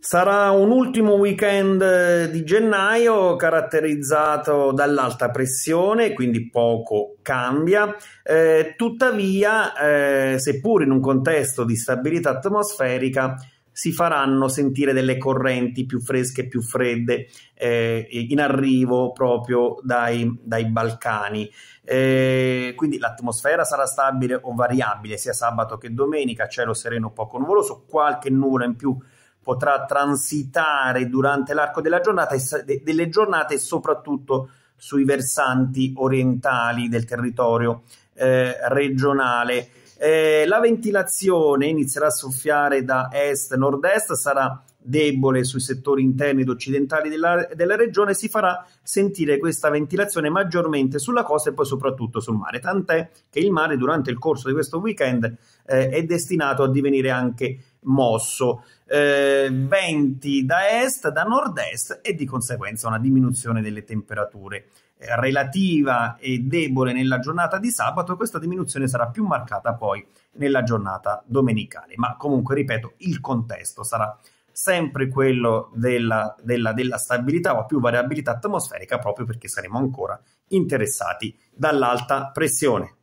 Sarà un ultimo weekend eh, di gennaio caratterizzato dall'alta pressione, quindi poco cambia, eh, tuttavia eh, seppur in un contesto di stabilità atmosferica si faranno sentire delle correnti più fresche e più fredde eh, in arrivo proprio dai, dai Balcani. Eh, quindi l'atmosfera sarà stabile o variabile sia sabato che domenica, cielo sereno poco nuvoloso, qualche nuvola in più potrà transitare durante l'arco della giornata e, delle giornate e soprattutto sui versanti orientali del territorio eh, regionale. Eh, la ventilazione inizierà a soffiare da est-nord-est, sarà debole sui settori interni ed occidentali della, della, regione, si farà sentire questa ventilazione maggiormente sulla costa e poi soprattutto sul mare, tant'è che il mare durante il corso di questo weekend eh, è destinato a divenire anche mosso, eh, venti da est, da nord-est e di conseguenza una diminuzione delle temperature eh, relativa e debole nella giornata di sabato, questa diminuzione sarà più marcata poi nella giornata domenicale. Ma comunque, ripeto, il contesto sarà sempre quello della, della, della stabilità o più variabilità atmosferica, proprio perché saremo ancora interessati dall'alta pressione.